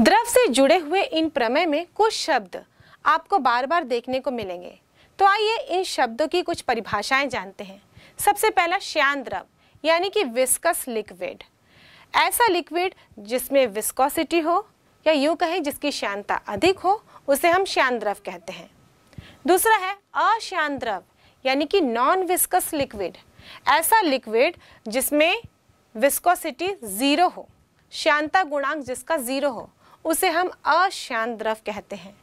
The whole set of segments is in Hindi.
द्रव से जुड़े हुए इन प्रमेय में कुछ शब्द आपको बार बार देखने को मिलेंगे तो आइए इन शब्दों की कुछ परिभाषाएं जानते हैं सबसे पहला श्यान द्रव यानी कि विस्कस लिक्विड ऐसा लिक्विड जिसमें विस्कोसिटी हो या यूं कहें जिसकी श्यानता अधिक हो उसे हम श्यान द्रव कहते हैं दूसरा है अश्यान द्रव यानी कि नॉन विस्कस लिक्विड ऐसा लिक्विड जिसमें विस्कोसिटी ज़ीरो हो श्यानता गुणांक जिसका ज़ीरो हो उसे हम अश्यान द्रव कहते हैं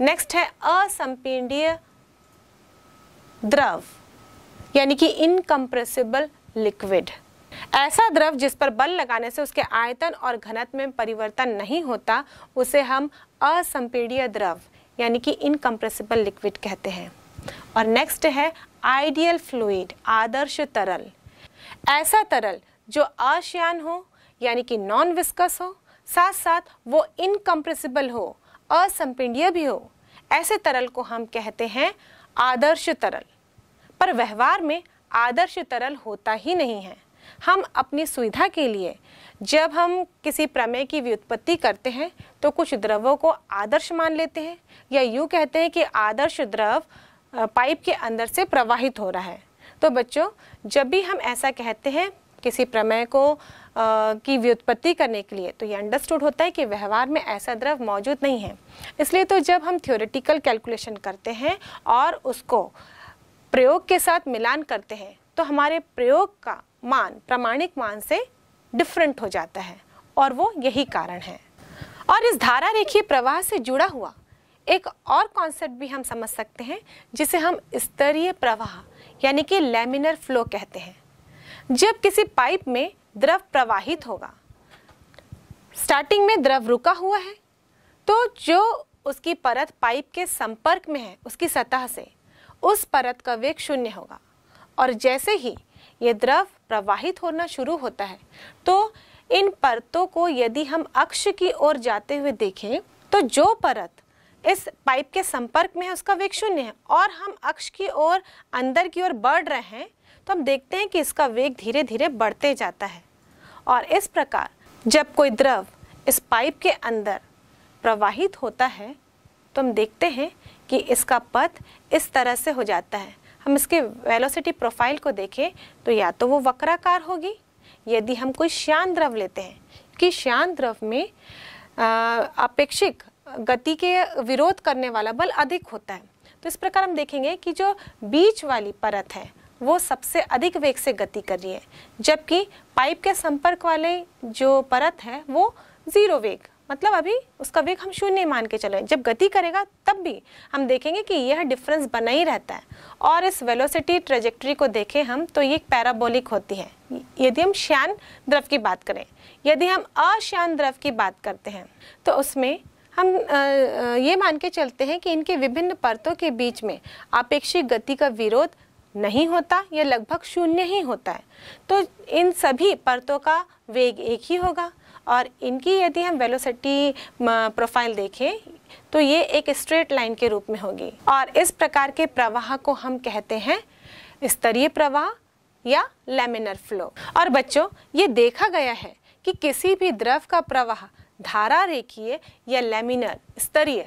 नेक्स्ट है असंपीडीय द्रव यानी कि इनकम्प्रेसिबल लिक्विड ऐसा द्रव जिस पर बल लगाने से उसके आयतन और घनत्व में परिवर्तन नहीं होता उसे हम असंपीडीय द्रव यानी कि इनकम्प्रेसिबल लिक्विड कहते हैं और नेक्स्ट है आइडियल फ्लूड आदर्श तरल ऐसा तरल जो अश्यान हो यानी कि नॉन विस्कस हो साथ साथ वो इनकम्प्रेसिबल हो असंपिंडीय भी हो ऐसे तरल को हम कहते हैं आदर्श तरल पर व्यवहार में आदर्श तरल होता ही नहीं है हम अपनी सुविधा के लिए जब हम किसी प्रमेय की व्युत्पत्ति करते हैं तो कुछ द्रवों को आदर्श मान लेते हैं या यूँ कहते हैं कि आदर्श द्रव पाइप के अंदर से प्रवाहित हो रहा है तो बच्चों जब भी हम ऐसा कहते हैं किसी प्रमेय को आ, की व्युत्पत्ति करने के लिए तो ये अंडरस्टूड होता है कि व्यवहार में ऐसा द्रव मौजूद नहीं है इसलिए तो जब हम थ्योरेटिकल कैलकुलेशन करते हैं और उसको प्रयोग के साथ मिलान करते हैं तो हमारे प्रयोग का मान प्रामाणिक मान से डिफरेंट हो जाता है और वो यही कारण है और इस धारा रेखीय प्रवाह से जुड़ा हुआ एक और कॉन्सेप्ट भी हम समझ सकते हैं जिसे हम स्तरीय प्रवाह यानी कि लेमिनर फ्लो कहते हैं जब किसी पाइप में द्रव प्रवाहित होगा स्टार्टिंग में द्रव रुका हुआ है तो जो उसकी परत पाइप के संपर्क में है उसकी सतह से उस परत का वेग शून्य होगा और जैसे ही ये द्रव प्रवाहित होना शुरू होता है तो इन परतों को यदि हम अक्ष की ओर जाते हुए देखें तो जो परत इस पाइप के संपर्क में है उसका वेग शून्य है और हम अक्ष की ओर अंदर की ओर बढ़ रहे हैं तो हम देखते हैं कि इसका वेग धीरे धीरे बढ़ते जाता है और इस प्रकार जब कोई द्रव इस पाइप के अंदर प्रवाहित होता है तो हम देखते हैं कि इसका पथ इस तरह से हो जाता है हम इसके वेलोसिटी प्रोफाइल को देखें तो या तो वो वक्राकार होगी यदि हम कोई श्यान द्रव लेते हैं कि श्यान द्रव में अपेक्षिक गति के विरोध करने वाला बल अधिक होता है तो इस प्रकार हम देखेंगे कि जो बीच वाली परत है वो सबसे अधिक वेग से गति कर रही है जबकि पाइप के संपर्क वाले जो परत है वो ज़ीरो वेग मतलब अभी उसका वेग हम शून्य मान के चले जब गति करेगा तब भी हम देखेंगे कि यह डिफरेंस बना ही रहता है और इस वेलोसिटी ट्रेजेक्ट्री को देखें हम तो ये पैराबोलिक होती है यदि हम श्यान द्रव की बात करें यदि हम अश्यान द्रव की बात करते हैं तो उसमें हम ये मान के चलते हैं कि इनके विभिन्न परतों के बीच में अपेक्षित गति का विरोध नहीं होता या लगभग शून्य ही होता है तो इन सभी परतों का वेग एक ही होगा और इनकी यदि हम वेलोसिटी प्रोफाइल देखें तो ये एक स्ट्रेट लाइन के रूप में होगी और इस प्रकार के प्रवाह को हम कहते हैं स्तरीय प्रवाह या लेमिनर फ्लो और बच्चों ये देखा गया है कि किसी भी द्रव का प्रवाह धारा रेखीय या लेमिनर स्तरीय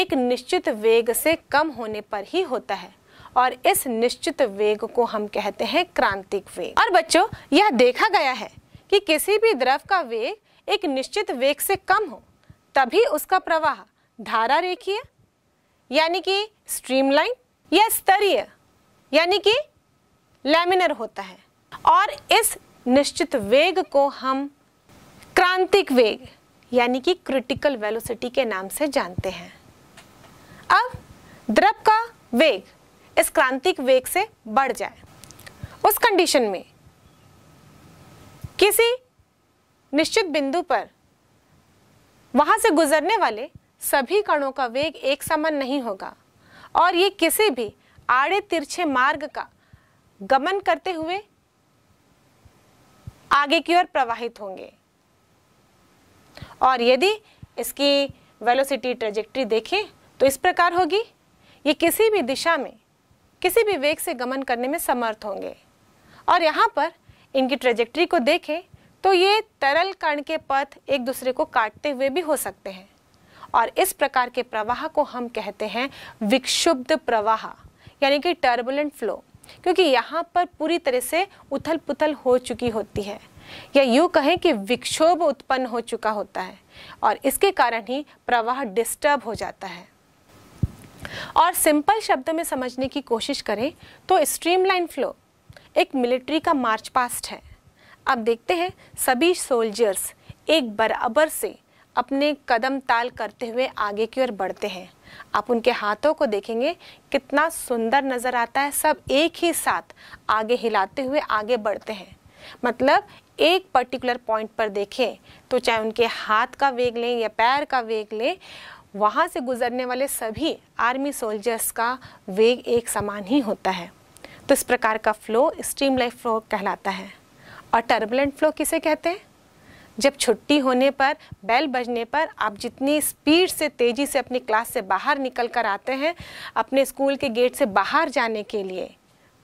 एक निश्चित वेग से कम होने पर ही होता है और इस निश्चित वेग को हम कहते हैं क्रांतिक वेग और बच्चों यह देखा गया है कि किसी भी द्रव का वेग एक निश्चित वेग से कम हो तभी उसका प्रवाह धारा रेखीय यानी कि स्ट्रीमलाइन या स्तरीय यानी कि लैमिनर होता है और इस निश्चित वेग को हम क्रांतिक वेग यानी कि क्रिटिकल वेलोसिटी के नाम से जानते हैं अब द्रव का वेग इस क्रांतिक वेग से बढ़ जाए उस कंडीशन में किसी निश्चित बिंदु पर वहां से गुजरने वाले सभी कणों का वेग एक समान नहीं होगा और ये किसी भी आड़े तिरछे मार्ग का गमन करते हुए आगे की ओर प्रवाहित होंगे और यदि इसकी वेलोसिटी ट्रेजेक्ट्री देखें तो इस प्रकार होगी ये किसी भी दिशा में किसी भी वेग से गमन करने में समर्थ होंगे और यहाँ पर इनकी ट्रेजेक्ट्री को देखें तो ये तरल कण के पथ एक दूसरे को काटते हुए भी हो सकते हैं और इस प्रकार के प्रवाह को हम कहते हैं विक्षुब्ध प्रवाह यानी कि टर्बुलेंट फ्लो क्योंकि यहाँ पर पूरी तरह से उथल पुथल हो चुकी होती है या यूँ कहें कि विक्षोभ उत्पन्न हो चुका होता है और इसके कारण ही प्रवाह डिस्टर्ब हो जाता है और सिंपल शब्द में समझने की कोशिश करें तो स्ट्रीमलाइन फ्लो एक मिलिट्री का मार्च पास्ट है अब देखते हैं सभी सोल्जर्स एक बराबर से अपने कदम ताल करते हुए आगे की ओर बढ़ते हैं आप उनके हाथों को देखेंगे कितना सुंदर नज़र आता है सब एक ही साथ आगे हिलाते हुए आगे बढ़ते हैं मतलब एक पर्टिकुलर पॉइंट पर देखें तो चाहे उनके हाथ का वेग लें या पैर का वेग लें वहाँ से गुजरने वाले सभी आर्मी सोल्जर्स का वेग एक समान ही होता है तो इस प्रकार का फ्लो स्ट्रीम लाइफ फ्लो कहलाता है और टर्बुलेंट फ्लो किसे कहते हैं जब छुट्टी होने पर बेल बजने पर आप जितनी स्पीड से तेज़ी से अपनी क्लास से बाहर निकल कर आते हैं अपने स्कूल के गेट से बाहर जाने के लिए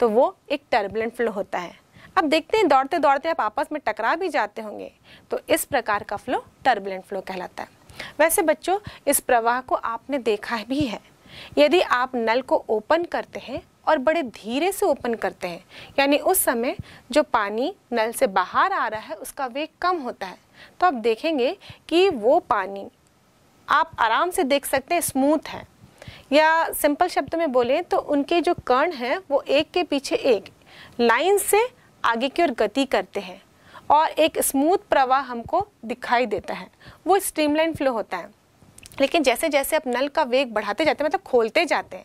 तो वो एक टर्बुलेंट फ्लो होता है अब देखते हैं दौड़ते दौड़ते आप आपस में टकरा भी जाते होंगे तो इस प्रकार का फ्लो टर्बुलेंट फ्लो कहलाता है वैसे बच्चों इस प्रवाह को आपने देखा भी है यदि आप नल को ओपन करते हैं और बड़े धीरे से ओपन करते हैं यानी उस समय जो पानी नल से बाहर आ रहा है उसका वेग कम होता है तो आप देखेंगे कि वो पानी आप आराम से देख सकते हैं स्मूथ है या सिंपल शब्द में बोलें तो उनके जो कर्ण हैं वो एक के पीछे एक लाइन से आगे की ओर गति करते हैं और एक स्मूथ प्रवाह हमको दिखाई देता है वो स्ट्रीमलाइन फ्लो होता है लेकिन जैसे जैसे आप नल का वेग बढ़ाते जाते हैं मतलब खोलते जाते हैं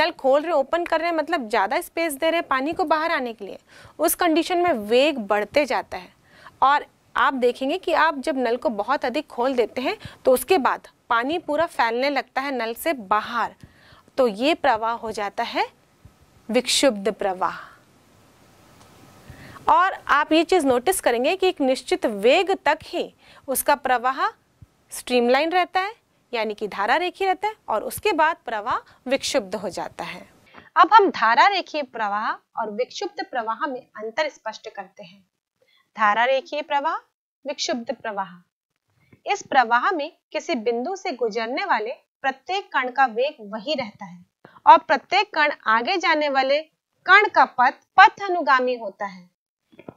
नल खोल रहे ओपन कर रहे हैं मतलब ज़्यादा स्पेस दे रहे हैं पानी को बाहर आने के लिए उस कंडीशन में वेग बढ़ते जाता है और आप देखेंगे कि आप जब नल को बहुत अधिक खोल देते हैं तो उसके बाद पानी पूरा फैलने लगता है नल से बाहर तो ये प्रवाह हो जाता है विक्षुब्ध प्रवाह और आप ये चीज़ नोटिस करेंगे कि एक निश्चित वेग तक ही उसका प्रवाह स्ट्रीमलाइन रहता है यानी कि धारा रेखी रहता है और उसके बाद प्रवाह विक्षुब्ध हो जाता है अब हम धारा रेखीय प्रवाह और विक्षुब्ध प्रवाह में अंतर स्पष्ट करते हैं धारा रेखीय प्रवाह विक्षुब्ध प्रवाह इस प्रवाह में किसी बिंदु से गुजरने वाले प्रत्येक कण का वेग वही रहता है और प्रत्येक कण आगे जाने वाले कण का पथ पथ अनुगामी होता है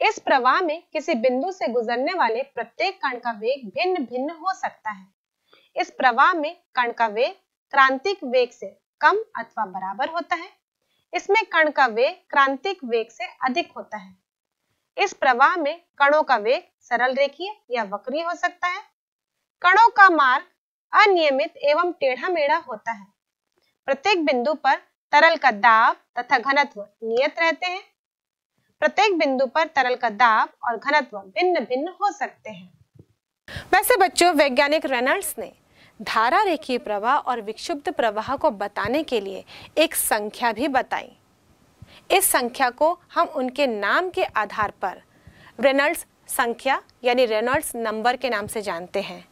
इस प्रवाह में किसी बिंदु से गुजरने वाले प्रत्येक कण का वेग भिन्न भिन्न हो सकता है इस प्रवाह में कण का वेग क्रांतिक वेग से कम अथवा बराबर होता है इसमें कण का वेग क्रांतिक वेग से अधिक होता है इस प्रवाह में कणों का वेग सरल रेखीय या वक्री हो सकता है कणों का मार्ग अनियमित एवं टेढ़ा मेढ़ा होता है प्रत्येक बिंदु पर तरल का दाब तथा घनत्व नियत रहते हैं प्रत्येक बिंदु पर तरल का दाब और घनत्व भिन्न भिन्न हो सकते हैं वैसे बच्चों वैज्ञानिक रेनल्ड्स ने धारा रेखीय प्रवाह और विक्षुब्ध प्रवाह को बताने के लिए एक संख्या भी बताई इस संख्या को हम उनके नाम के आधार पर रेनल्ड्स संख्या यानी रेनॉल्ड्स नंबर के नाम से जानते हैं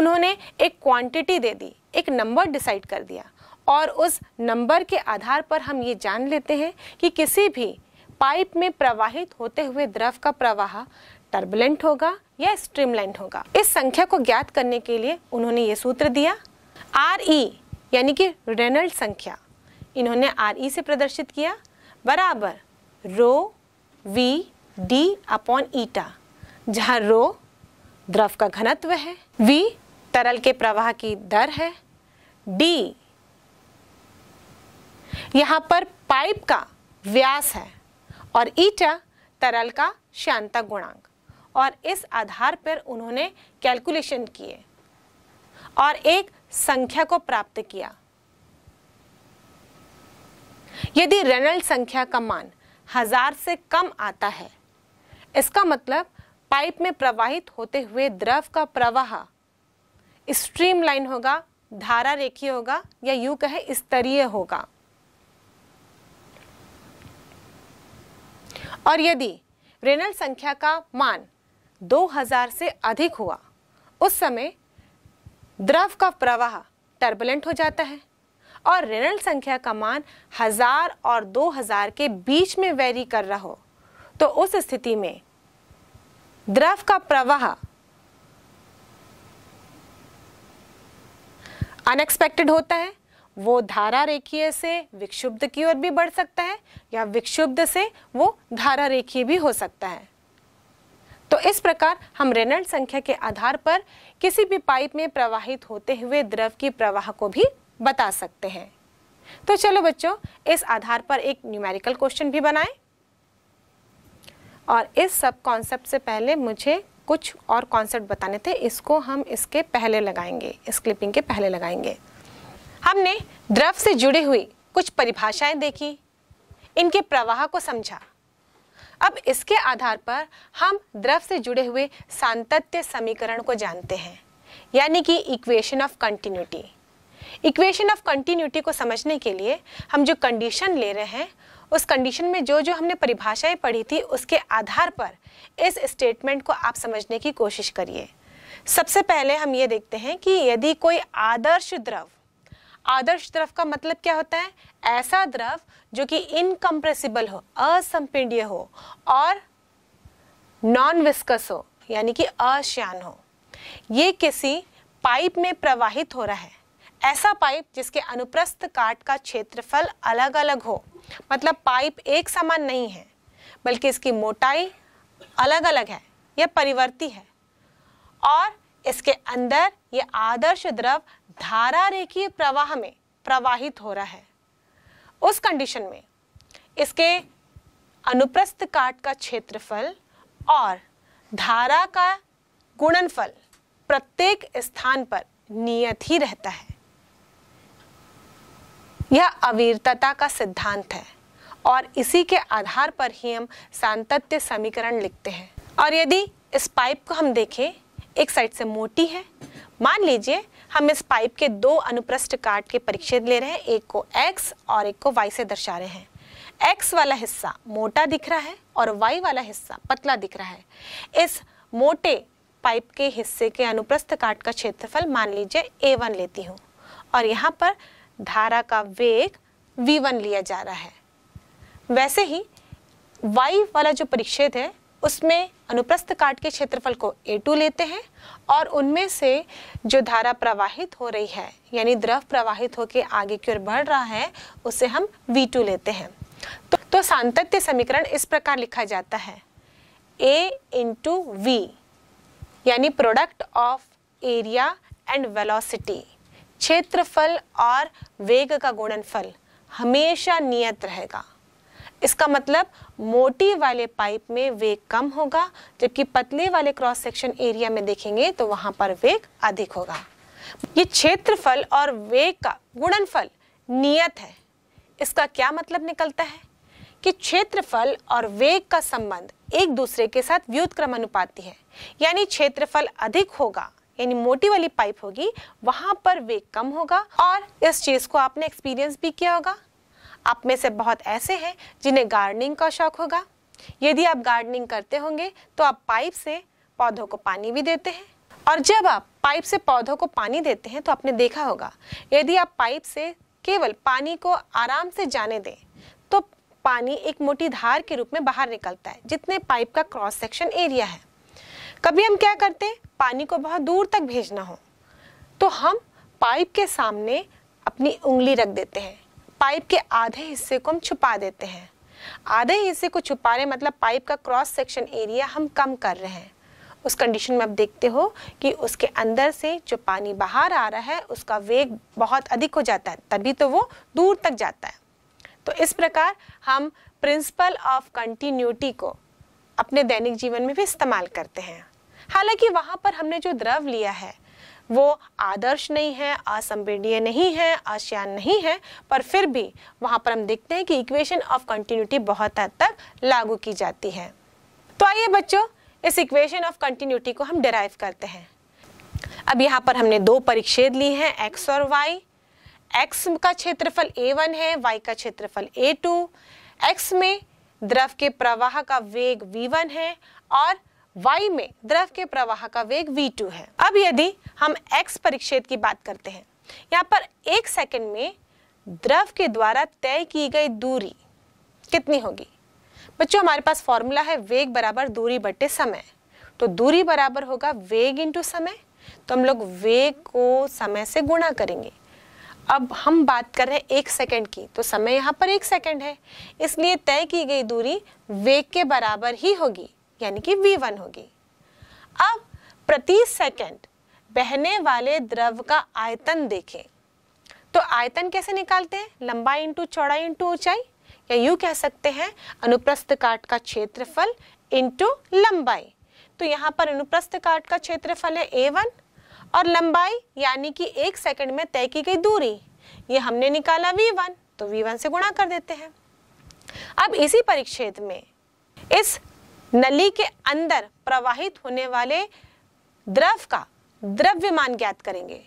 उन्होंने एक क्वांटिटी दे दी एक नंबर डिसाइड कर दिया और उस नंबर के आधार पर हम ये जान लेते हैं कि किसी भी पाइप में प्रवाहित होते हुए द्रव का प्रवाह टर्बुलेंट होगा या स्ट्रीमलाइन होगा इस संख्या को ज्ञात करने के लिए उन्होंने ये सूत्र दिया आर ई यानी कि रेनल्ड संख्या इन्होंने आर ई से प्रदर्शित किया बराबर rho V D upon eta जहाँ रो द्रव का घनत्व है वी तरल के प्रवाह की दर है डी यहाँ पर पाइप का व्यास है और ईटा तरल का श्यांता गुणांक और इस आधार पर उन्होंने कैलकुलेशन किए और एक संख्या को प्राप्त किया यदि रेनल्ड संख्या का मान हजार से कम आता है इसका मतलब पाइप में प्रवाहित होते हुए द्रव का प्रवाह स्ट्रीमलाइन होगा धारा रेखी होगा या यू कहे स्तरीय होगा और यदि रेनल संख्या का मान 2000 से अधिक हुआ उस समय द्रव का प्रवाह टर्बुलेंट हो जाता है और रेनल संख्या का मान हजार और 2000 के बीच में वेरी कर रहा हो तो उस स्थिति में द्रव का प्रवाह अनएक्सपेक्टेड होता है वो धारा रेखीय से विक्षुब्ध की ओर भी बढ़ सकता है या विक्षुब्ध से वो धारा रेखीय भी हो सकता है तो इस प्रकार हम रेनल्ड संख्या के आधार पर किसी भी पाइप में प्रवाहित होते हुए द्रव की प्रवाह को भी बता सकते हैं तो चलो बच्चों इस आधार पर एक न्यूमेरिकल क्वेश्चन भी बनाएं और इस सब कॉन्सेप्ट से पहले मुझे कुछ और कॉन्सेप्ट बताने थे इसको हम इसके पहले लगाएंगे इस क्लिपिंग के पहले लगाएंगे हमने द्रव से जुड़ी हुई कुछ परिभाषाएं देखी इनके प्रवाह को समझा अब इसके आधार पर हम द्रव से जुड़े हुए सांतत्य समीकरण को जानते हैं यानी कि equation of continuity equation of continuity को समझने के लिए हम जो कंडीशन ले रहे हैं उस कंडीशन में जो जो हमने परिभाषाएं पढ़ी थी उसके आधार पर इस स्टेटमेंट को आप समझने की कोशिश करिए सबसे पहले हम ये देखते हैं कि यदि कोई आदर्श द्रव आदर्श द्रव का मतलब क्या होता है ऐसा द्रव जो कि इनकम्प्रेसिबल हो असंपिंडीय हो और नॉन विस्कस हो यानी कि अश्यान हो ये किसी पाइप में प्रवाहित हो रहा है ऐसा पाइप जिसके अनुप्रस्थ काट का क्षेत्रफल अलग अलग हो मतलब पाइप एक समान नहीं है बल्कि इसकी मोटाई अलग अलग है यह परिवर्ती है और इसके अंदर ये आदर्श द्रव धारा रेखीय प्रवाह में प्रवाहित हो रहा है उस कंडीशन में इसके अनुप्रस्थ काट का क्षेत्रफल और धारा का गुणनफल प्रत्येक स्थान पर नियत ही रहता है यह अवीरता का सिद्धांत है और इसी के आधार पर ही हम सांतत्य समीकरण लिखते हैं और यदि इस पाइप को हम देखें एक साइड से मोटी है मान लीजिए हम इस पाइप के दो अनुप्रस्थ काट के परीक्षित ले रहे हैं एक को एक्स और एक को वाई से दर्शा रहे हैं एक्स वाला हिस्सा मोटा दिख रहा है और वाई वाला हिस्सा पतला दिख रहा है इस मोटे पाइप के हिस्से के अनुप्रस्थ काट का क्षेत्रफल मान लीजिए ए वन लेती हूँ और यहाँ पर धारा का वेग वी वन लिया जा रहा है वैसे ही वाई वाला जो परिच्छेद है उसमें अनुप्रस्थ काट के क्षेत्रफल को टू लेते हैं और उनमें से जो धारा प्रवाहित हो रही है यानी द्रव प्रवाहित होकर आगे की ओर बढ़ रहा है उसे हम टू लेते हैं तो, तो सांतत्य समीकरण इस प्रकार लिखा जाता है ए इंटू वी यानी product of area and velocity क्षेत्रफल और वेग का गुणनफल हमेशा नियत रहेगा इसका मतलब मोटी वाले पाइप में वेग कम होगा जबकि पतले वाले क्रॉस सेक्शन एरिया में देखेंगे तो वहाँ पर वेग अधिक होगा ये क्षेत्रफल और वेग का गुणनफल नियत है इसका क्या मतलब निकलता है कि क्षेत्रफल और वेग का संबंध एक दूसरे के साथ अनुपाती है यानी क्षेत्रफल अधिक होगा यानी मोटी वाली पाइप होगी वहां पर वेग कम होगा और इस चीज को आपने एक्सपीरियंस भी किया होगा आप में से बहुत ऐसे हैं जिन्हें गार्डनिंग का शौक होगा यदि आप गार्डनिंग करते होंगे तो आप पाइप से पौधों को पानी भी देते हैं और जब आप पाइप से पौधों को पानी देते हैं तो आपने देखा होगा यदि आप पाइप से केवल पानी को आराम से जाने दें तो पानी एक मोटी धार के रूप में बाहर निकलता है जितने पाइप का क्रॉस सेक्शन एरिया है कभी हम क्या करते हैं पानी को बहुत दूर तक भेजना हो तो हम पाइप के सामने अपनी उंगली रख देते हैं पाइप के आधे हिस्से को हम छुपा देते हैं आधे हिस्से को छुपा रहे मतलब पाइप का क्रॉस सेक्शन एरिया हम कम कर रहे हैं उस कंडीशन में आप देखते हो कि उसके अंदर से जो पानी बाहर आ रहा है उसका वेग बहुत अधिक हो जाता है तभी तो वो दूर तक जाता है तो इस प्रकार हम प्रिंसिपल ऑफ कंटिन्यूटी को अपने दैनिक जीवन में भी इस्तेमाल करते हैं हालांकि वहाँ पर हमने जो द्रव लिया है वो आदर्श नहीं है असंपीडीय नहीं है आशियान नहीं है पर फिर भी वहाँ पर हम देखते हैं कि इक्वेशन ऑफ कंटिन्यूटी बहुत हद तक लागू की जाती है तो आइए बच्चों इस इक्वेशन ऑफ कंटिन्यूटी को हम डिराइव करते हैं अब यहाँ पर हमने दो परिच्छेद ली हैं एक्स और वाई एक्स का क्षेत्रफल ए वन है वाई का क्षेत्रफल ए टू एक्स में द्रव के प्रवाह का वेग वी वन है और y में द्रव के प्रवाह का वेग v2 है अब यदि हम x परिक्षेद की बात करते हैं यहाँ पर एक सेकंड में द्रव के द्वारा तय की गई दूरी कितनी होगी बच्चों हमारे पास फॉर्मूला है वेग बराबर दूरी बटे समय तो दूरी बराबर होगा वेग इंटू समय तो हम लोग वेग को समय से गुणा करेंगे अब हम बात कर रहे हैं एक सेकंड की तो समय यहाँ पर एक सेकंड है इसलिए तय की गई दूरी वेग के बराबर ही होगी यानी कि वी वन होगी अब प्रति सेकंड बहने वाले द्रव का आयतन देखें तो आयतन कैसे निकालते हैं लंबाई इंटू चौड़ाई इंटू ऊंचाई या यू कह सकते हैं अनुप्रस्थ काट का क्षेत्रफल इंटू लंबाई तो यहां पर अनुप्रस्थ काट का क्षेत्रफल है ए वन और लंबाई यानी कि एक सेकंड में तय की गई दूरी ये हमने निकाला वी वन तो वी वन से गुणा कर देते हैं अब इसी परिच्छेद में इस नली के अंदर प्रवाहित होने वाले द्रव का द्रव्यमान ज्ञात करेंगे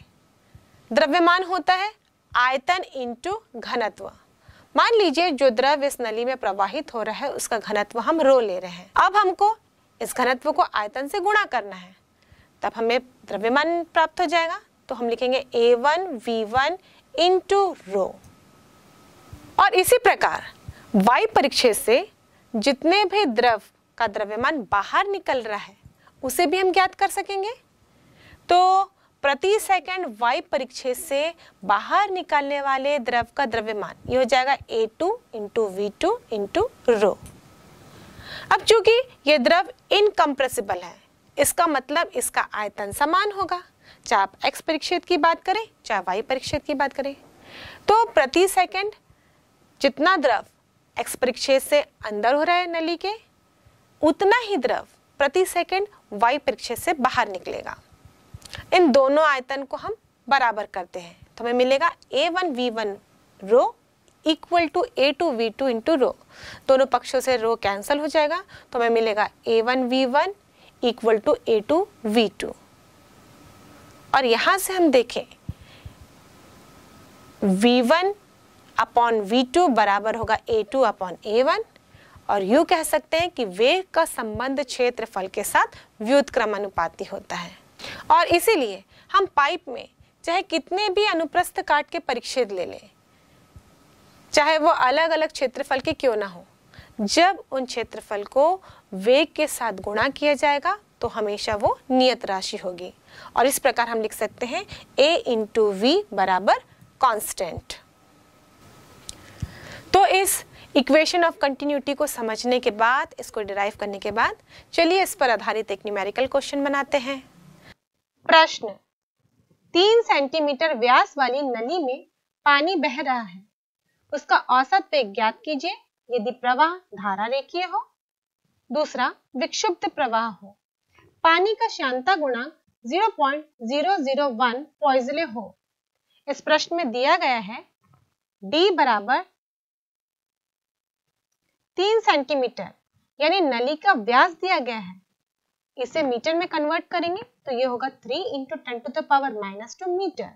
द्रव्यमान होता है आयतन इंटू घनत्व मान लीजिए जो द्रव इस नली में प्रवाहित हो रहा है उसका घनत्व हम रो ले रहे हैं अब हमको इस घनत्व को आयतन से गुणा करना है तब हमें द्रव्यमान प्राप्त हो जाएगा तो हम लिखेंगे A one V one into rho और इसी प्रकार वायु परीक्षे से जितने भी द्रव का द्रव्यमान बाहर निकल रहा है उसे भी हम ज्ञात कर सकेंगे तो प्रति सेकंड वायु परीक्षे से बाहर निकलने वाले द्रव का द्रव्यमान ये हो जाएगा A two into V two into rho अब चूंकि ये द्रव इनकम्प्रेसिबल है इसका मतलब इसका आयतन समान होगा चाहे आप एक्स परीक्षेद की बात करें चाहे वाई परीक्षेद की बात करें तो प्रति सेकंड जितना द्रव एक्स परीक्षेद से अंदर हो रहा है नली के उतना ही द्रव प्रति सेकंड वायु परीक्षा से बाहर निकलेगा इन दोनों आयतन को हम बराबर करते हैं तो हमें मिलेगा A one V one rho equal to A two V two into rho दोनों पक्षों से रो कैंसिल हो जाएगा तो हमें मिलेगा A one V one equal to A two V two और यहां से हम देखें V one upon V two बराबर होगा A two upon A one और यूँ कह सकते हैं कि वेग का संबंध क्षेत्रफल के साथ व्युतक्रम अनुपाती होता है और इसीलिए हम पाइप में चाहे कितने भी अनुप्रस्थ काट के परिच्छेद ले लें चाहे वो अलग अलग क्षेत्रफल के क्यों ना हो जब उन क्षेत्रफल को वेग के साथ गुणा किया जाएगा तो हमेशा वो नियत राशि होगी और इस प्रकार हम लिख सकते हैं ए इंटू वी बराबर कॉन्स्टेंट तो इस इक्वेशन ऑफ कंटिन्यूटी को समझने के बाद इसको डिराइव करने के बाद चलिए इस पर आधारित एक न्यूमेरिकल क्वेश्चन बनाते हैं प्रश्न तीन सेंटीमीटर व्यास वाली नली में पानी बह रहा है उसका औसत पे ज्ञात कीजिए यदि प्रवाह धारा रेखीय हो दूसरा विक्षुब्ध प्रवाह हो पानी का शांता गुणांक 0.001 पॉइजले हो इस प्रश्न में दिया गया है d बराबर तीन सेंटीमीटर यानी नली का व्यास दिया गया है इसे मीटर में कन्वर्ट करेंगे तो ये होगा three into ten to the power minus two metre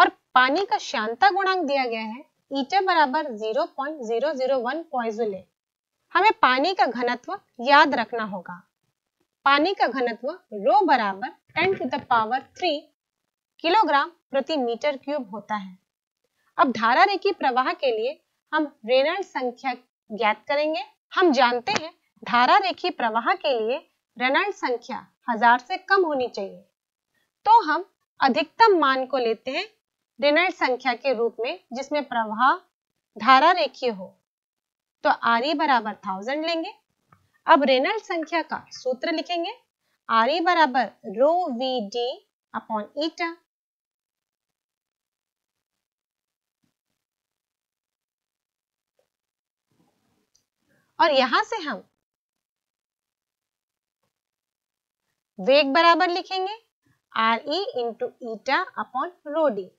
और पानी का शांता गुणांक दिया गया है ईटर बराबर zero point zero zero one poiseuille हमें पानी का घनत्व याद रखना होगा पानी का घनत्व रो बराबर ten to the power three kilogram प्रति मीटर क्यूब होता है अब धारा रेखी प्रवाह के लिए हम रेनल्ड संख्या ज्ञात करेंगे हम जानते हैं धारा रेखी प्रवाह के लिए रेनॉल्ड संख्या हजार से कम होनी चाहिए तो हम अधिकतम मान को लेते हैं रेनॉल्ड संख्या के रूप में जिसमें प्रवाह धारा रेखी हो तो आर ई बराबर थाउजेंड लेंगे अब रेनॉल्ड संख्या का सूत्र लिखेंगे आर ई बराबर rho V D upon eta और यहां से हम वेग बराबर लिखेंगे R E into eta upon rho D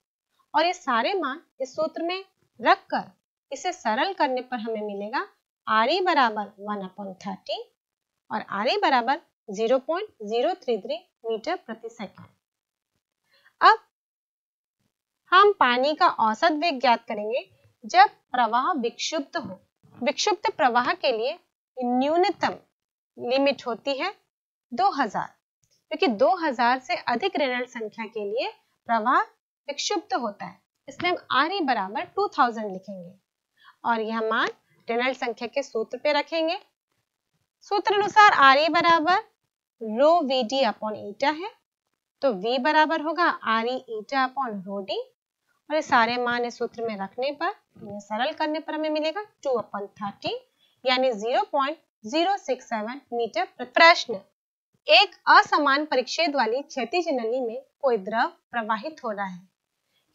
और ये सारे मान इस सूत्र में रखकर इसे सरल करने पर हमें मिलेगा आर ई e बराबर वन अपॉन थर्टी और आर ई e बराबर zero point zero three three metre प्रति सेकेंड अब हम पानी का औसत वेग ज्ञात करेंगे जब प्रवाह विक्षुब्ध हो विक्षुप्त प्रवाह के लिए न्यूनतम लिमिट होती है 2000 क्योंकि 2000 से अधिक रेनल संख्या के लिए प्रवाह विक्षुप्त होता है इसलिए हम आर ई e बराबर टू थाउजेंड लिखेंगे और यह मान रेनल संख्या के सूत्र पे रखेंगे सूत्र अनुसार आर ई e बराबर rho V D upon eta है तो v बराबर होगा R E eta upon rho D और ये सारे मान इस सूत्र में रखने पर सरल करने पर हमें मिलेगा टू अपन थर्टी यानी zero point zero six seven metre प्रश्न एक असमान परिच्छेद वाली क्षतिज नली में कोई द्रव प्रवाहित हो रहा है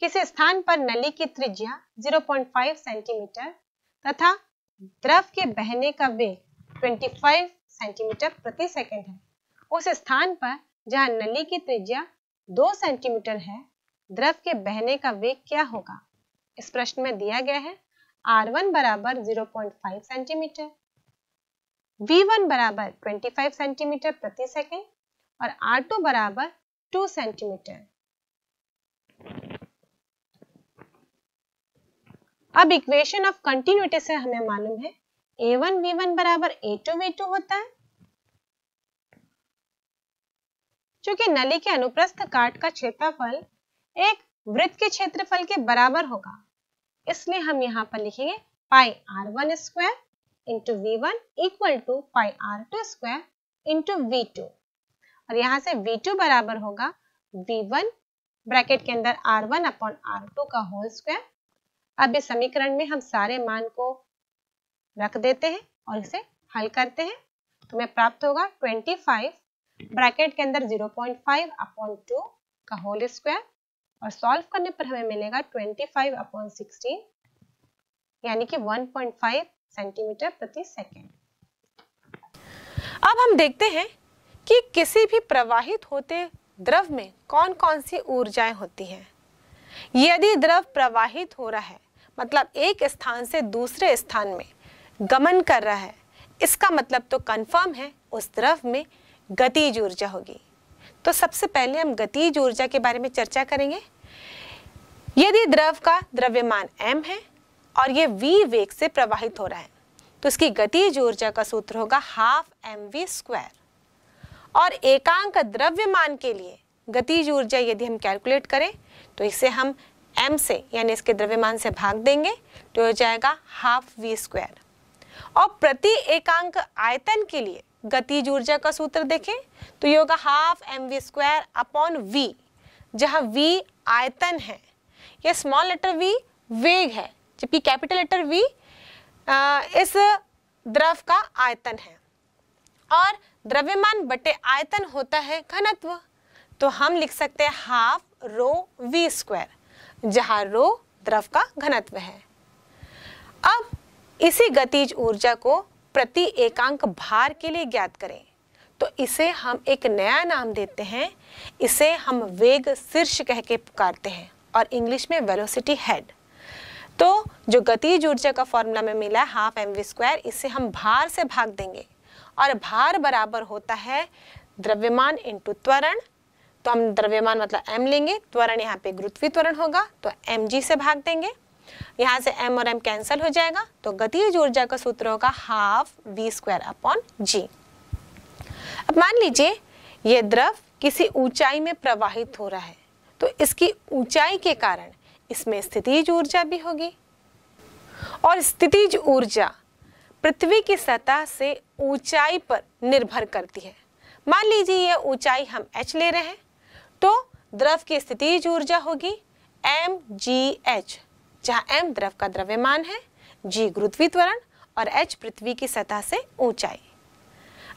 किसी स्थान पर नली की त्रिज्या 0.5 सेंटीमीटर तथा द्रव के बहने का वेग 25 सेंटीमीटर प्रति सेकंड है उस स्थान पर जहां नली की त्रिज्या 2 सेंटीमीटर है द्रव के बहने का वेग क्या होगा इस प्रश्न में दिया गया है आर वन बराबर zero point five centimetre V one बराबर ट्वेंटी फाइव सेंटीमीटर प्रति सेकेंड और आर टू बराबर टू सेंटीमीटर अब इक्वेशन ऑफ कंटिन्यूटी से हमें मालूम है ए वन वी वन बराबर ए टू वी टू होता है क्योंकि नली के अनुप्रस्थ काट का क्षेत्रफल एक वृत्त के क्षेत्रफल के बराबर होगा इसलिए हम यहाँ पर लिखेंगे pi R one square into V one equal to pi R two square into V two और यहाँ से वी टू बराबर होगा वी वन ब्रैकेट के अंदर R one upon R two का होल स्क्वायर अब इस समीकरण में हम सारे मान को रख देते हैं और इसे हल करते हैं तो हमें प्राप्त होगा ट्वेंटी फाइव ब्रैकेट के अंदर zero point five upon two का होल स्क्वायर और सॉल्व करने पर हमें मिलेगा 25 अपॉन 16 यानी कि 1.5 सेंटीमीटर प्रति सेकेंड अब हम देखते हैं कि किसी भी प्रवाहित होते द्रव में कौन कौन सी ऊर्जाएं होती हैं यदि द्रव प्रवाहित हो रहा है मतलब एक स्थान से दूसरे स्थान में गमन कर रहा है इसका मतलब तो कंफर्म है उस द्रव में गतिज ऊर्जा होगी तो सबसे पहले हम गतिज ऊर्जा के बारे में चर्चा करेंगे यदि द्रव का द्रव्यमान m है और ये v वेग से प्रवाहित हो रहा है तो इसकी गतिज ऊर्जा का सूत्र होगा हाफ एम वी स्क्वायर और एकांक द्रव्यमान के लिए गतिज ऊर्जा यदि हम कैलकुलेट करें तो इसे हम m से यानी इसके द्रव्यमान से भाग देंगे तो हो जाएगा हाफ वी स्क्वायर और प्रति एकांक आयतन के लिए गतिज ऊर्जा का सूत्र देखें तो ये होगा half M V square upon V जहाँ वी आयतन है या स्मॉल लेटर वी वेग है जबकि कैपिटल लेटर वी इस द्रव का आयतन है और द्रव्यमान बटे आयतन होता है घनत्व तो हम लिख सकते हैं हाफ रो वी स्क्वायर जहां रो द्रव का घनत्व है अब इसी गतिज ऊर्जा को प्रति एकांक भार के लिए ज्ञात करें तो इसे हम एक नया नाम देते हैं इसे हम वेग शीर्ष कह के पुकारते हैं और इंग्लिश में वेलोसिटी हेड तो जो गतिज ऊर्जा का फॉर्मूला में मिला है हाफ एम वी स्क्वायर इससे हम भार से भाग देंगे और भार बराबर होता है द्रव्यमान इंटू त्वरण तो हम द्रव्यमान मतलब m लेंगे त्वरण यहाँ पे गुरुत्वी त्वरण होगा तो एम जी से भाग देंगे यहाँ से m और m कैंसिल हो जाएगा तो गतिज ऊर्जा का सूत्र होगा half V square upon G अब मान लीजिए ये द्रव किसी ऊंचाई में प्रवाहित हो रहा है तो इसकी ऊंचाई के कारण इसमें स्थितिज ऊर्जा भी होगी और स्थितिज ऊर्जा पृथ्वी की सतह से ऊंचाई पर निर्भर करती है मान लीजिए ये ऊंचाई हम h ले रहे हैं तो द्रव की स्थितिज ऊर्जा होगी एम जी एच जहाँ एम द्रव का द्रव्यमान है जी गुरुत्वीय त्वरण और एच पृथ्वी की सतह से ऊंचाई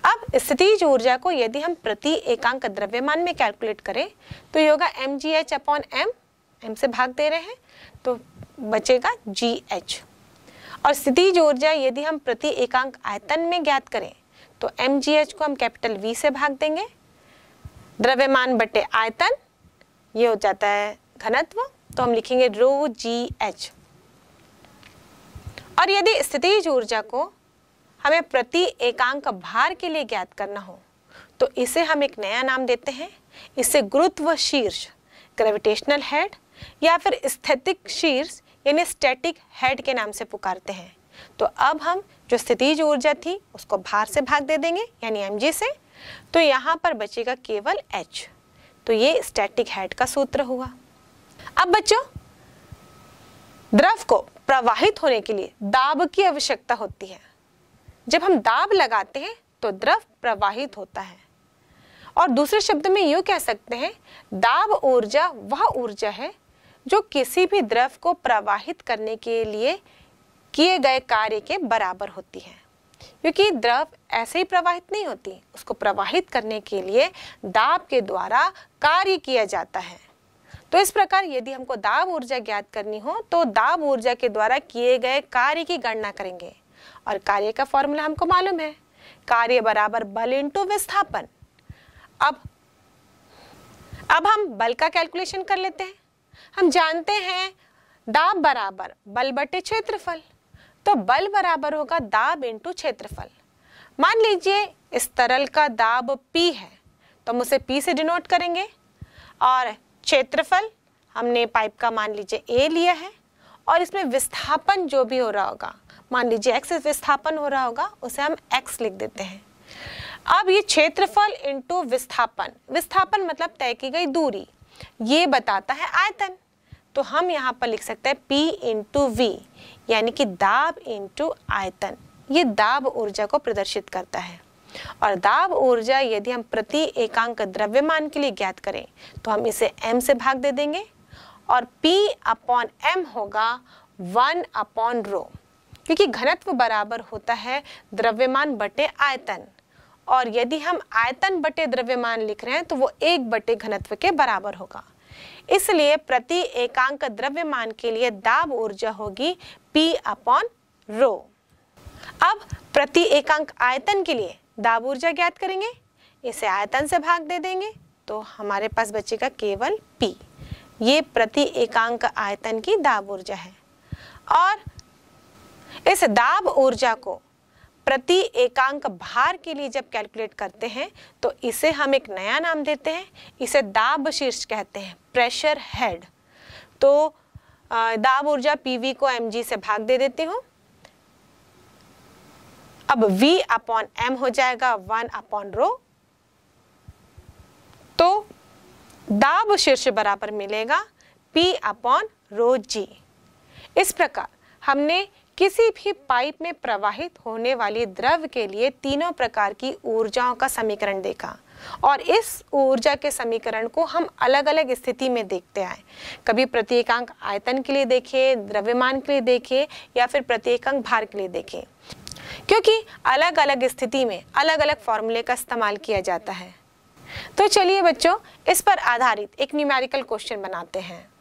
अब स्थितिज ऊर्जा को यदि हम प्रति एकांक द्रव्यमान में कैलकुलेट करें तो ये होगा M G H upon M M से भाग दे रहे हैं तो बचेगा जी एच और स्थितिज ऊर्जा यदि हम प्रति एकांक आयतन में ज्ञात करें तो एम जी एच को हम कैपिटल वी से भाग देंगे द्रव्यमान बटे आयतन ये हो जाता है घनत्व तो हम लिखेंगे रो जी एच और यदि स्थितिज ऊर्जा को हमें प्रति एकांक भार के लिए ज्ञात करना हो तो इसे हम एक नया नाम देते हैं इसे गुरुत्व शीर्ष ग्रेविटेशनल हेड या फिर स्थितिक शीर्ष यानी स्टैटिक हेड के नाम से पुकारते हैं तो अब हम जो स्थितिज ऊर्जा थी उसको भार से भाग दे देंगे यानी एम से तो यहाँ पर बचेगा केवल एच तो ये स्टैटिक हेड का सूत्र हुआ अब बच्चों द्रव को प्रवाहित होने के लिए दाब की आवश्यकता होती है जब हम दाब लगाते हैं तो द्रव प्रवाहित होता है और दूसरे शब्द में यूँ कह सकते हैं दाब ऊर्जा वह ऊर्जा है जो किसी भी द्रव को प्रवाहित करने के लिए किए गए कार्य के बराबर होती है क्योंकि द्रव ऐसे ही प्रवाहित नहीं होती उसको प्रवाहित करने के लिए दाब के द्वारा कार्य किया जाता है तो इस प्रकार यदि हमको दाब ऊर्जा ज्ञात करनी हो तो दाब ऊर्जा के द्वारा किए गए कार्य की गणना करेंगे और कार्य का फॉर्मूला हमको मालूम है कार्य बराबर बल इंटू विस्थापन अब अब हम बल का कैलकुलेशन कर लेते हैं हम जानते हैं दाब बराबर बल बटे क्षेत्रफल तो बल बराबर होगा दाब इंटू क्षेत्रफल मान लीजिए इस तरल का दाब P है तो हम उसे P से डिनोट करेंगे और क्षेत्रफल हमने पाइप का मान लीजिए A लिया है और इसमें विस्थापन जो भी हो रहा होगा मान लीजिए एक्स विस्थापन हो रहा होगा उसे हम एक्स लिख देते हैं अब ये क्षेत्रफल इंटू विस्थापन विस्थापन मतलब तय की गई दूरी ये बताता है आयतन तो हम यहाँ पर लिख सकते हैं पी इंटू वी यानी कि दाब इंटू आयतन ये दाब ऊर्जा को प्रदर्शित करता है और दाब ऊर्जा यदि हम प्रति एकांक द्रव्यमान के लिए ज्ञात करें तो हम इसे एम से भाग दे देंगे और पी अपॉन एम होगा वन अपॉन रो क्योंकि घनत्व बराबर होता है द्रव्यमान बटे आयतन और यदि हम आयतन बटे द्रव्यमान लिख रहे हैं तो वो एक बटे घनत्व के बराबर होगा इसलिए प्रति एकांक द्रव्यमान के लिए दाब ऊर्जा होगी पी अपॉन रो अब प्रति एकांक आयतन के लिए दाब ऊर्जा ज्ञात करेंगे इसे आयतन से भाग दे देंगे तो हमारे पास बचेगा केवल पी ये प्रति एकांक आयतन की दाब ऊर्जा है और इस दाब ऊर्जा को प्रति एकांक भार के लिए जब कैलकुलेट करते हैं तो इसे हम एक नया नाम देते हैं इसे दाब शीर्ष कहते हैं प्रेशर हेड तो दाब ऊर्जा पीवी को एमजी से भाग दे देती हूँ अब V अपॉन एम हो जाएगा वन अपॉन रो तो दाब शीर्ष बराबर मिलेगा P अपॉन रो जी इस प्रकार हमने किसी भी पाइप में प्रवाहित होने वाली द्रव के लिए तीनों प्रकार की ऊर्जाओं का समीकरण देखा और इस ऊर्जा के समीकरण को हम अलग अलग स्थिति में देखते आए कभी प्रत्येकांक आयतन के लिए देखे द्रव्यमान के लिए देखे या फिर प्रत्येकांक भार के लिए देखे क्योंकि अलग अलग स्थिति में अलग अलग फॉर्मूले का इस्तेमाल किया जाता है तो चलिए बच्चों इस पर आधारित एक न्यूमेरिकल क्वेश्चन बनाते हैं